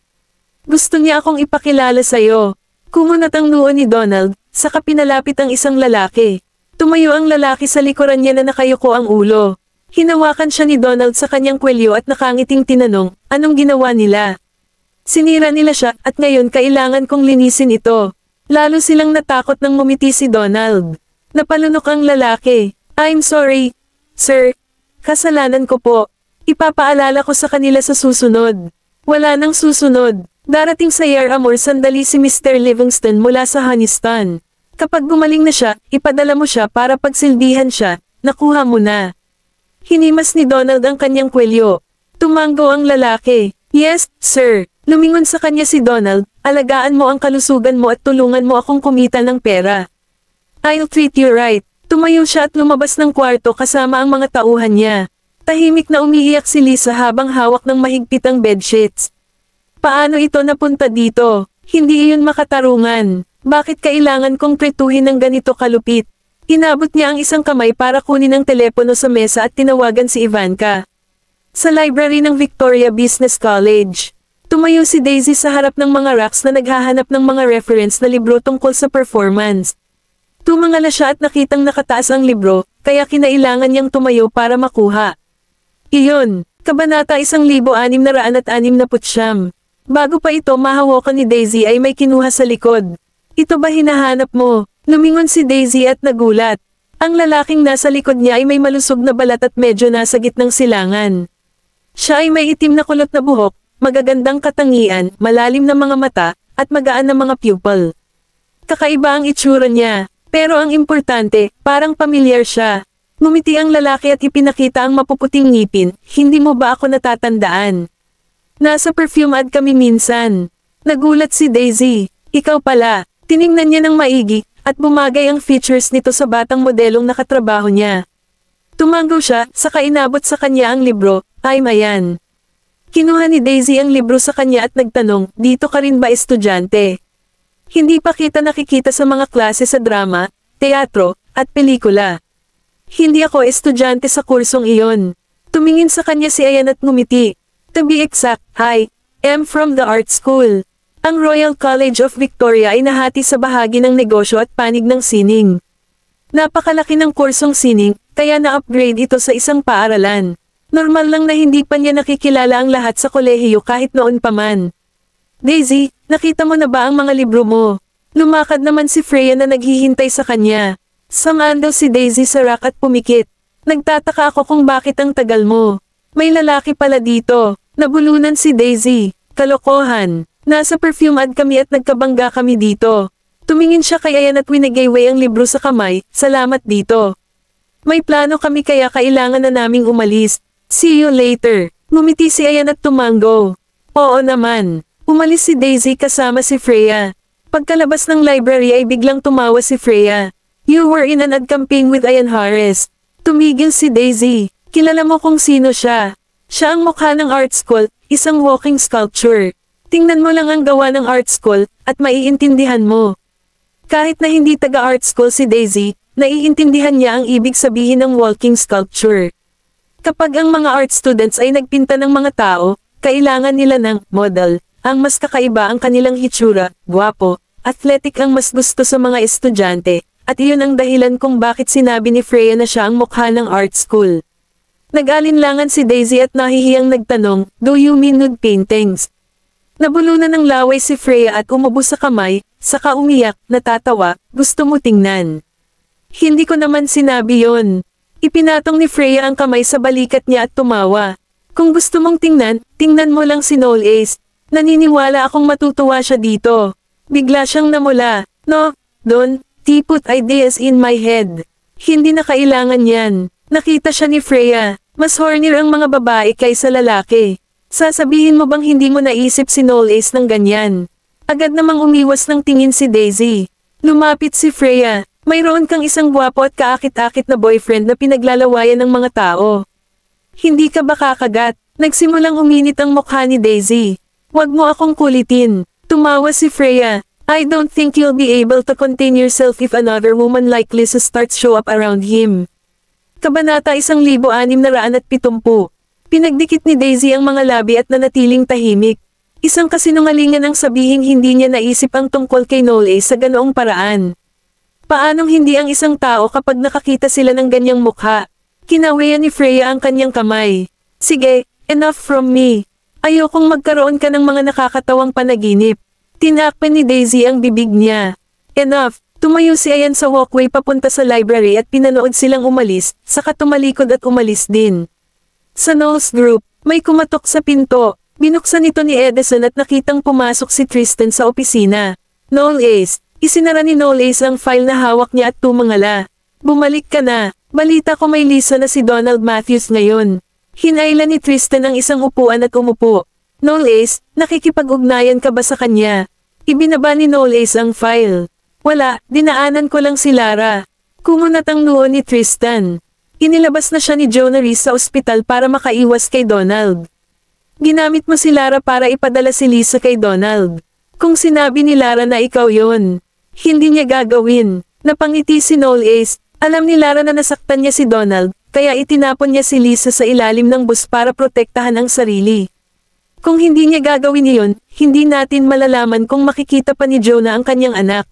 Gusto niya akong ipakilala sa iyo. Kumunat ang noon ni Donald, saka pinalapit ang isang lalaki. Tumayo ang lalaki sa likuran niya na nakayuko ang ulo. Hinawakan siya ni Donald sa kanyang kwelyo at nakangiting tinanong, anong ginawa nila? Sinira nila siya at ngayon kailangan kong linisin ito. Lalo silang natakot nang mumiti si Donald. Napalunok ang lalaki. I'm sorry, sir, Kasalanan ko po. Ipapaalala ko sa kanila sa susunod. Wala nang susunod. Darating sa Yair Amor sandali si Mr. Livingston mula sa Hanistan. Kapag gumaling na siya, ipadala mo siya para pagsilbihan siya, nakuha mo na. Hinimas ni Donald ang kanyang kwelyo. Tumanggo ang lalaki. Yes, sir. Lumingon sa kanya si Donald, alagaan mo ang kalusugan mo at tulungan mo akong kumita ng pera. I'll treat you right. Tumayo siya at lumabas ng kwarto kasama ang mga tauhan niya. Tahimik na umiiyak si Lisa habang hawak ng mahigpit ang bedsheets. Paano ito napunta dito? Hindi iyon makatarungan. Bakit kailangan kong prituhin ng ganito kalupit? Inabot niya ang isang kamay para kunin ang telepono sa mesa at tinawagan si Ivanka. Sa library ng Victoria Business College, tumayo si Daisy sa harap ng mga racks na naghahanap ng mga reference na libro tungkol sa performance. Tumangala siya at nakitang nakataas ang libro, kaya kinailangan niyang tumayo para makuha. Iyon, Kabanata 1669. Bago pa ito mahawakan ni Daisy ay may kinuha sa likod. Ito ba hinahanap mo? Lumingon si Daisy at nagulat. Ang lalaking nasa likod niya ay may malusog na balat at medyo nasa gitnang silangan. Siya ay may itim na kulot na buhok, magagandang katangian, malalim na mga mata, at magaan na mga pupil. Kakaiba ang itsura niya, pero ang importante, parang pamilyar siya. Ngumiti ang lalaki at ipinakita ang mapuputing ngipin, hindi mo ba ako natatandaan? Nasa perfume ad kami minsan. Nagulat si Daisy. Ikaw pala. Tiningnan niya ng maigi, at bumagay ang features nito sa batang modelong nakatrabaho niya. Tumanggo siya, saka inabot sa kanya ang libro, ay mayan. Kinuha ni Daisy ang libro sa kanya at nagtanong, dito ka rin ba estudyante? Hindi pa kita nakikita sa mga klase sa drama, teatro, at pelikula. Hindi ako estudyante sa kursong iyon. Tumingin sa kanya si Ayan at ngumiti. To be exact, hi, I'm from the art school. Ang Royal College of Victoria ay nahati sa bahagi ng negosyo at panig ng sining. Napakalaki ng kursong sining, kaya na-upgrade ito sa isang paaralan. Normal lang na hindi pa niya nakikilala ang lahat sa kolehiyo kahit noon pa man. Daisy, Nakita mo na ba ang mga libro mo? Lumakad naman si Freya na naghihintay sa kanya. Sangaan daw si Daisy sa rack at pumikit. Nagtataka ako kung bakit ang tagal mo. May lalaki pala dito. Nabulunan si Daisy. Kalokohan. Nasa perfume ad kami at nagkabangga kami dito. Tumingin siya kay Ayan at winagayway ang libro sa kamay, salamat dito. May plano kami kaya kailangan na naming umalis. See you later. Ngumiti si Ayan at tumango. Oo naman. Umalis si Daisy kasama si Freya. Pagkalabas ng library ay biglang tumawa si Freya. You were in an ad campaign with Ian Harris. Tumigil si Daisy. Kilala mo kung sino siya. Siya ang mukha ng art school, isang walking sculpture. Tingnan mo lang ang gawa ng art school, at maiintindihan mo. Kahit na hindi taga-art school si Daisy, naiintindihan niya ang ibig sabihin ng walking sculpture. Kapag ang mga art students ay nagpinta ng mga tao, kailangan nila ng model ang mas kakaiba ang kanilang hitsura, guwapo, athletic ang mas gusto sa mga estudyante, at iyon ang dahilan kung bakit sinabi ni Freya na siya ang mukha ng art school. Nag-alinlangan si Daisy at nahihiyang nagtanong, Do you mean nude paintings? Nabulunan ng laway si Freya at umubo sa kamay, saka umiyak, natatawa, gusto mo tingnan. Hindi ko naman sinabi yon. Ipinatong ni Freya ang kamay sa balikat niya at tumawa. Kung gusto mong tingnan, tingnan mo lang si Noel Ace, Naniniwala akong matutuwa siya dito. Bigla siyang namula. No, Don, tipot ideas in my head. Hindi na kailangan yan. Nakita siya ni Freya. Mas horny ang mga babae kaysa lalaki. Sasabihin mo bang hindi mo naisip si Noel Ace ng ganyan? Agad namang umiwas ng tingin si Daisy. Lumapit si Freya. Mayroon kang isang gwapo at kaakit-akit na boyfriend na pinaglalawayan ng mga tao. Hindi ka ba kakagat? Nagsimulang uminit ang mukha ni Daisy. Huwag mo akong kulitin. Tumawa si Freya. I don't think you'll be able to contain yourself if another woman like Lisa starts show up around him. Kabanata 1670. Pinagdikit ni Daisy ang mga labi at nanatiling tahimik. Isang kasinungalingan ang sabihing hindi niya naisip ang tungkol kay Nole sa ganoong paraan. Paanong hindi ang isang tao kapag nakakita sila ng ganyang mukha? Kinawian ni Freya ang kanyang kamay. Sige, enough from me. Ayokong magkaroon ka ng mga nakakatawang panaginip. Tinakpan ni Daisy ang bibig niya. Enough! Tumayo si Ayan sa walkway papunta sa library at pinanood silang umalis, saka tumalikod at umalis din. Sa Knowles Group, may kumatok sa pinto. Binuksan ito ni Edison at nakitang pumasok si Tristan sa opisina. Noel Ace, isinara ni Noel Ace ang file na hawak niya at tumangala. Bumalik ka na, balita ko may lisa na si Donald Matthews ngayon. Hinailan ni Tristan ang isang upuan at umupo. Knowles, nakikipag-ugnayan ka ba sa kanya? Ibinaba ni Knowles ang file. Wala, dinaanan ko lang si Lara. Kumunat ang noo ni Tristan. Inilabas na siya ni Jonary sa ospital para makaiwas kay Donald. Ginamit mo si Lara para ipadala si Lisa kay Donald. Kung sinabi ni Lara na ikaw yon, hindi niya gagawin. Napangiti si Noel Ace, alam ni Lara na nasaktan niya si Donald, kaya itinapon niya si Lisa sa ilalim ng bus para protektahan ang sarili. Kung hindi niya gagawin iyon, hindi natin malalaman kung makikita pa ni Jonah ang kanyang anak.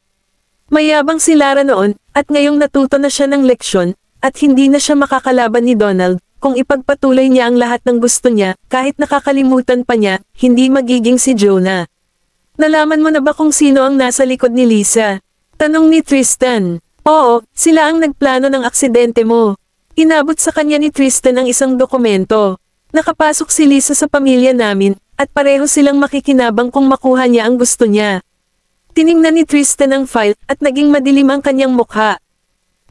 Mayabang si Lara noon, at ngayong natuto na siya ng leksyon, at hindi na siya makakalaban ni Donald, kung ipagpatuloy niya ang lahat ng gusto niya, kahit nakakalimutan pa niya, hindi magiging si Jonah. Nalaman mo na ba kung sino ang nasa likod ni Lisa? Tanong ni Tristan. Oo, sila ang nagplano ng aksidente mo. Inabot sa kanya ni Tristan ang isang dokumento. Nakapasok si Lisa sa pamilya namin, at pareho silang makikinabang kung makuha niya ang gusto niya. Tiningnan ni Tristan ang file, at naging madilim ang kanyang mukha.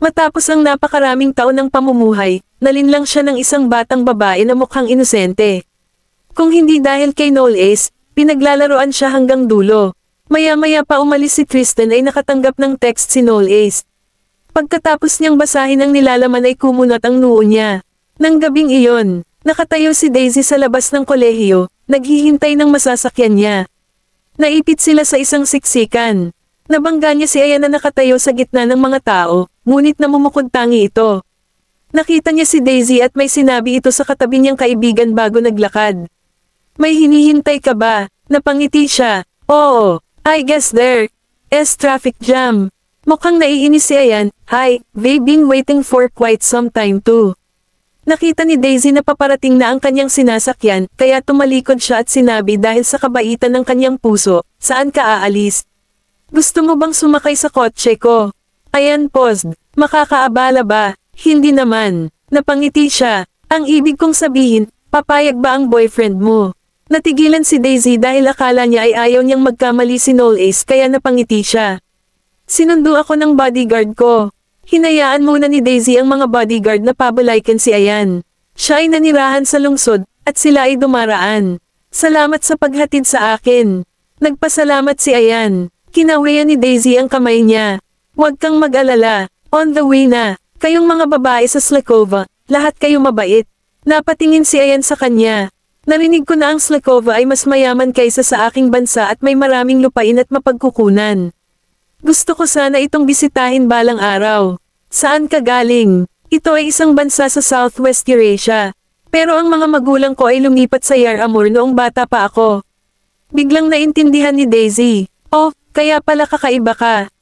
Matapos ang napakaraming taon ng pamumuhay, nalinlang siya ng isang batang babae na mukhang inosente. Kung hindi dahil kay Noel Ace, pinaglalaroan siya hanggang dulo. Maya-maya pa umalis si Tristan ay nakatanggap ng text si Noel Ace. Pagkatapos niyang basahin ang nilalaman ay kumunot ang noo niya. Nang gabing iyon, nakatayo si Daisy sa labas ng kolehiyo, naghihintay ng masasakyan niya. Naipit sila sa isang siksikan. Nabangga niya si Aya na nakatayo sa gitna ng mga tao, ngunit namumukuntangi ito. Nakita niya si Daisy at may sinabi ito sa katabi niyang kaibigan bago naglakad. May hinihintay ka ba? Napangiti siya. Oo, I guess there is traffic jam. Mukhang naiinis si Ayan, Hi, they've been waiting for quite some time too. Nakita ni Daisy na paparating na ang kanyang sinasakyan, kaya tumalikod siya at sinabi dahil sa kabaitan ng kanyang puso, saan ka aalis? Gusto mo bang sumakay sa kotse ko? Ayan paused, makakaabala ba? Hindi naman. Napangiti siya. Ang ibig kong sabihin, papayag ba ang boyfriend mo? Natigilan si Daisy dahil akala niya ay ayaw niyang magkamali si Noel Ace kaya napangiti siya. Sinundo ako ng bodyguard ko. Hinayaan muna ni Daisy ang mga bodyguard na pabalaikin si Ayan. Siya ay nanirahan sa lungsod, at sila ay dumaraan. Salamat sa paghatid sa akin. Nagpasalamat si Ayan. Kinawian ni Daisy ang kamay niya. Huwag kang mag-alala, on the way na. Kayong mga babae sa Slakova, lahat kayo mabait. Napatingin si Ayan sa kanya. Narinig ko na ang Slakova ay mas mayaman kaysa sa aking bansa at may maraming lupain at mapagkukunan. Gusto ko sana itong bisitahin balang araw. Saan ka galing? Ito ay isang bansa sa Southwest Eurasia. Pero ang mga magulang ko ay lumipat sa Yaramur noong bata pa ako. Biglang naintindihan ni Daisy. Oh, kaya pala kakaiba ka.